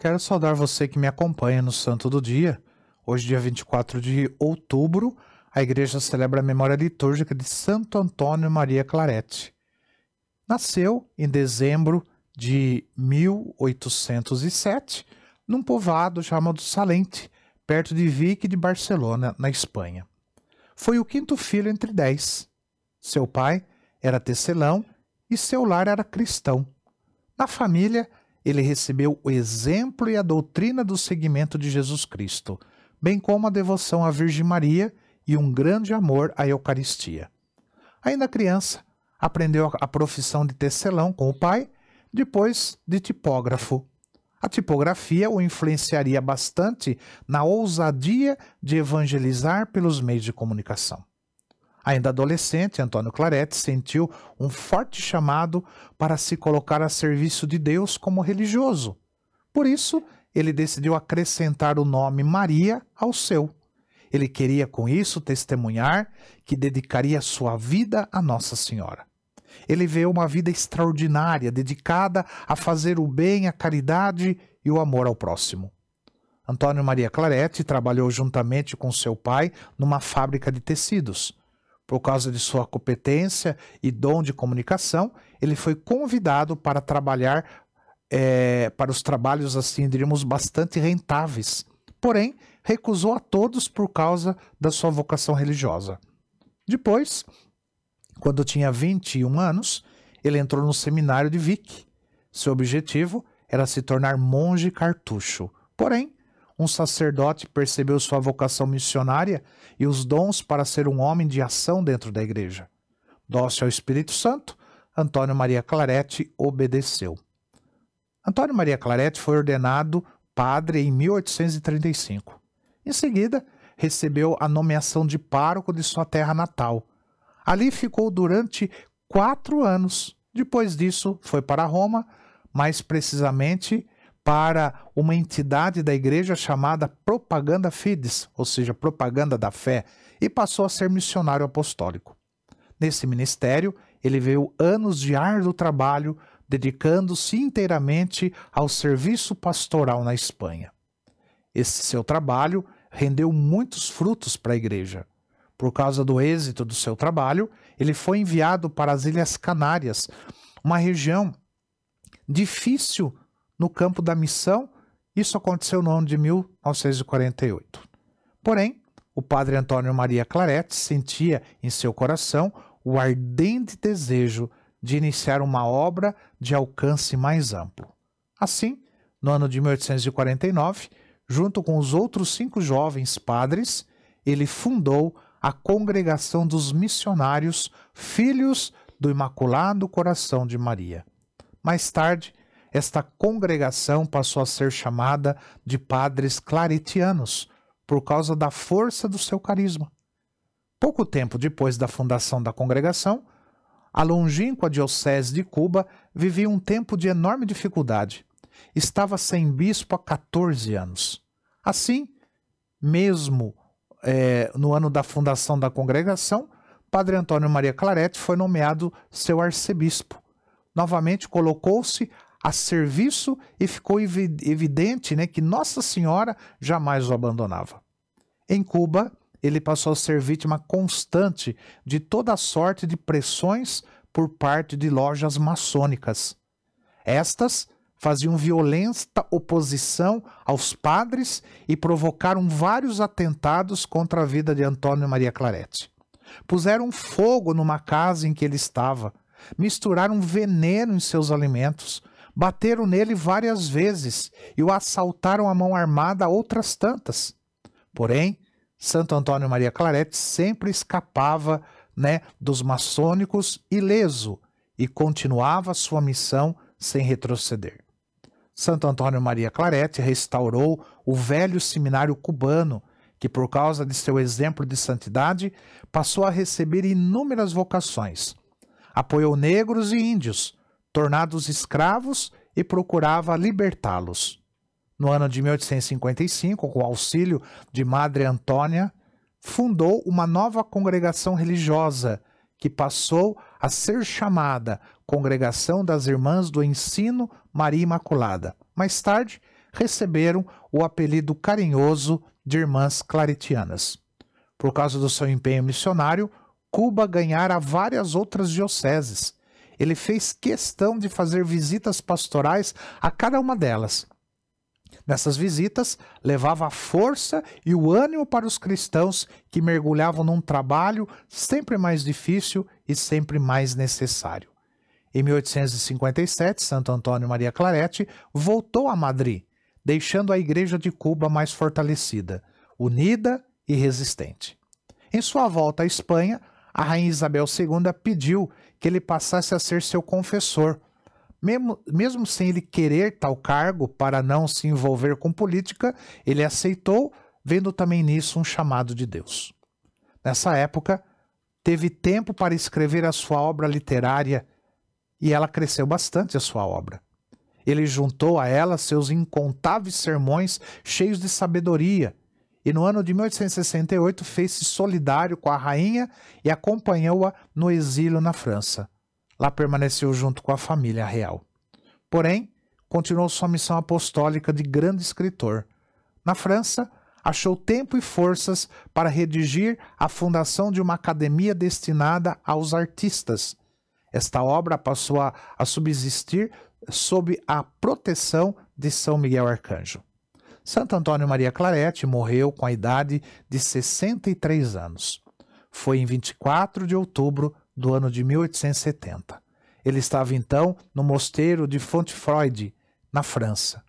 Quero saudar você que me acompanha no Santo do Dia. Hoje, dia 24 de outubro, a igreja celebra a memória litúrgica de Santo Antônio Maria Claret. Nasceu em dezembro de 1807, num povoado chamado Salente, perto de Vic de Barcelona, na Espanha. Foi o quinto filho entre dez. Seu pai era tecelão e seu lar era cristão. Na família, ele recebeu o exemplo e a doutrina do seguimento de Jesus Cristo, bem como a devoção à Virgem Maria e um grande amor à Eucaristia. Ainda criança, aprendeu a profissão de tecelão com o pai, depois de tipógrafo. A tipografia o influenciaria bastante na ousadia de evangelizar pelos meios de comunicação. Ainda adolescente, Antônio Claret sentiu um forte chamado para se colocar a serviço de Deus como religioso. Por isso, ele decidiu acrescentar o nome Maria ao seu. Ele queria com isso testemunhar que dedicaria sua vida a Nossa Senhora. Ele vê uma vida extraordinária, dedicada a fazer o bem, a caridade e o amor ao próximo. Antônio Maria Claretti trabalhou juntamente com seu pai numa fábrica de tecidos por causa de sua competência e dom de comunicação, ele foi convidado para trabalhar é, para os trabalhos, assim diríamos, bastante rentáveis. Porém, recusou a todos por causa da sua vocação religiosa. Depois, quando tinha 21 anos, ele entrou no seminário de Vic. Seu objetivo era se tornar monge cartucho. Porém, um sacerdote percebeu sua vocação missionária e os dons para ser um homem de ação dentro da igreja. Dócil ao Espírito Santo, Antônio Maria Claretti obedeceu. Antônio Maria Claretti foi ordenado padre em 1835. Em seguida, recebeu a nomeação de pároco de sua terra natal. Ali ficou durante quatro anos. Depois disso, foi para Roma, mais precisamente para uma entidade da igreja chamada Propaganda Fides, ou seja, Propaganda da Fé, e passou a ser missionário apostólico. Nesse ministério, ele veio anos de árduo trabalho, dedicando-se inteiramente ao serviço pastoral na Espanha. Esse seu trabalho rendeu muitos frutos para a igreja. Por causa do êxito do seu trabalho, ele foi enviado para as Ilhas Canárias, uma região difícil no campo da missão, isso aconteceu no ano de 1948. Porém, o padre Antônio Maria Claret sentia em seu coração o ardente desejo de iniciar uma obra de alcance mais amplo. Assim, no ano de 1849, junto com os outros cinco jovens padres, ele fundou a Congregação dos Missionários Filhos do Imaculado Coração de Maria. Mais tarde, esta congregação passou a ser chamada de padres claretianos, por causa da força do seu carisma. Pouco tempo depois da fundação da congregação, a longínqua diocese de Cuba vivia um tempo de enorme dificuldade. Estava sem bispo há 14 anos. Assim, mesmo é, no ano da fundação da congregação, Padre Antônio Maria Claret foi nomeado seu arcebispo. Novamente colocou-se a serviço e ficou evidente né, que Nossa Senhora jamais o abandonava. Em Cuba, ele passou a ser vítima constante de toda sorte de pressões por parte de lojas maçônicas. Estas faziam violenta oposição aos padres e provocaram vários atentados contra a vida de Antônio Maria Claret. Puseram fogo numa casa em que ele estava, misturaram veneno em seus alimentos, Bateram nele várias vezes e o assaltaram à mão armada outras tantas. Porém, Santo Antônio Maria Claret sempre escapava né, dos maçônicos ileso e continuava sua missão sem retroceder. Santo Antônio Maria Claret restaurou o velho seminário cubano, que por causa de seu exemplo de santidade passou a receber inúmeras vocações. Apoiou negros e índios, tornados escravos e procurava libertá-los. No ano de 1855, com o auxílio de Madre Antônia, fundou uma nova congregação religiosa que passou a ser chamada Congregação das Irmãs do Ensino Maria Imaculada. Mais tarde, receberam o apelido carinhoso de Irmãs Claretianas. Por causa do seu empenho missionário, Cuba ganhara várias outras dioceses ele fez questão de fazer visitas pastorais a cada uma delas. Nessas visitas, levava a força e o ânimo para os cristãos que mergulhavam num trabalho sempre mais difícil e sempre mais necessário. Em 1857, Santo Antônio Maria Claret voltou a Madrid, deixando a Igreja de Cuba mais fortalecida, unida e resistente. Em sua volta à Espanha, a Rainha Isabel II pediu que ele passasse a ser seu confessor. Mesmo, mesmo sem ele querer tal cargo para não se envolver com política, ele aceitou, vendo também nisso um chamado de Deus. Nessa época, teve tempo para escrever a sua obra literária e ela cresceu bastante a sua obra. Ele juntou a ela seus incontáveis sermões cheios de sabedoria, e no ano de 1868 fez-se solidário com a rainha e acompanhou-a no exílio na França. Lá permaneceu junto com a família real. Porém, continuou sua missão apostólica de grande escritor. Na França, achou tempo e forças para redigir a fundação de uma academia destinada aos artistas. Esta obra passou a, subsistir sob a proteção de São Miguel Arcanjo. Santo Antônio Maria Claret morreu com a idade de 63 anos. Foi em 24 de outubro do ano de 1870. Ele estava então no mosteiro de Fontefroide, na França.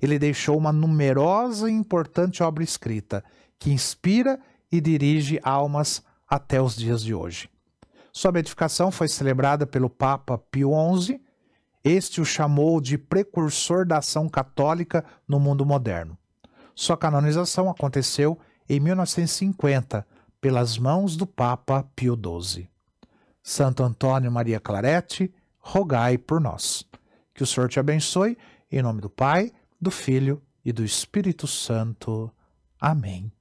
Ele deixou uma numerosa e importante obra escrita que inspira e dirige almas até os dias de hoje. Sua beatificação foi celebrada pelo Papa Pio XI este o chamou de precursor da ação católica no mundo moderno. Sua canonização aconteceu em 1950 pelas mãos do Papa Pio XII. Santo Antônio Maria Claret, rogai por nós. Que o Senhor te abençoe, em nome do Pai, do Filho e do Espírito Santo. Amém.